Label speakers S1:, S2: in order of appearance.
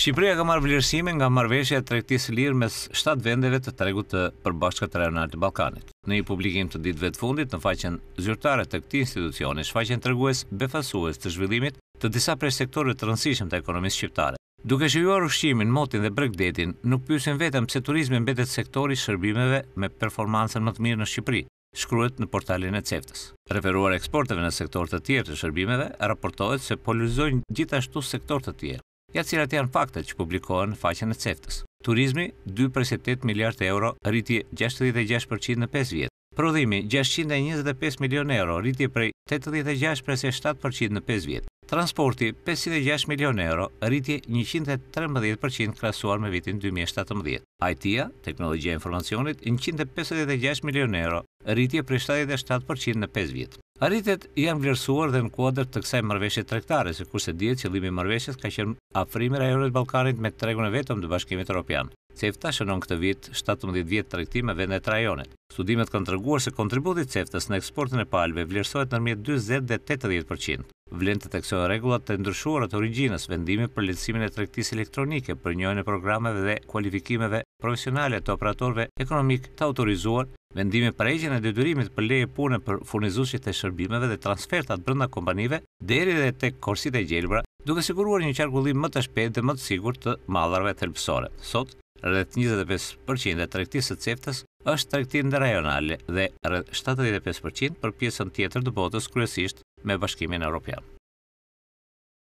S1: Shqipëria ka marrë vlerësime nga marrëveshja e tregtisë lirë mes 7 vendeve të tregut të përbashkët rajonale të Ballkanit. Në një publikim të ditëve të fundit në faqen zyrtare të këtij institucioni, shfaqen tregues befasues të zhvillimit të disa prej sektorëve të rëndësishëm të ekonomisë shqiptare. Duke shijuar ushqimin, motin dhe bregdetin, nuk pyesin vetëm pse turizmi mbetet sektori i shërbimeve me performancën më të mirë në Shqipëri, shkruhet në portalin e Ceftës. Referuar eksporteve në sektor të tjerë të shërbimeve, raportohet se po gjithashtu sektor të tjerë ja cilat janë faktet që publikohen në faqen e ceftës. Turizmi 2.8 miliard euro rritje 66% në 5 vjet. Prodhimi 625 milion euro rritje prej 86.7% në 5 vjet. Transporti 56 milion euro rritje 113% krahasuar me vitin 2017. IT-ja, teknologjia e informacionit 156 milion euro rritje prej 77% në 5 vjet. Arritet janë vlerësuar dhe në kuadër të kësaj marrëveshje tregtare, sikur se dihet qëllimi i marrëveshjes ka qenë afrimi i rajonit ballkanit me tregun e vetëm të Bashkimit Evropian. CEFTA shënon këtë vit 17 vjet tregtim vendet rajonet. Studimet kanë treguar se kontributi i në eksportin e palëve vlerësohet ndërmjet 40 dhe 80%. Vlen të teksojë regullat të ndryshuar atë originës vendimi për lecimin e trektis elektronike për njojnë e programeve dhe kualifikimeve profesionale të operatorve ekonomik të autorizuar Vendimi për eqen e detyrimit për leje pune për furnizuesit e shërbimeve dhe transfertat brenda kompanive deri edhe tek korsit e gjelbra, duke siguruar një qarkullim më të shpejtë dhe më të sigurt të mallrave thelbësore. Sot, rreth 25% e tregtisë së ceftës është tregti ndërrajonale dhe rreth 75% për pjesën tjetër të botës kryesisht me Bashkimin Evropian.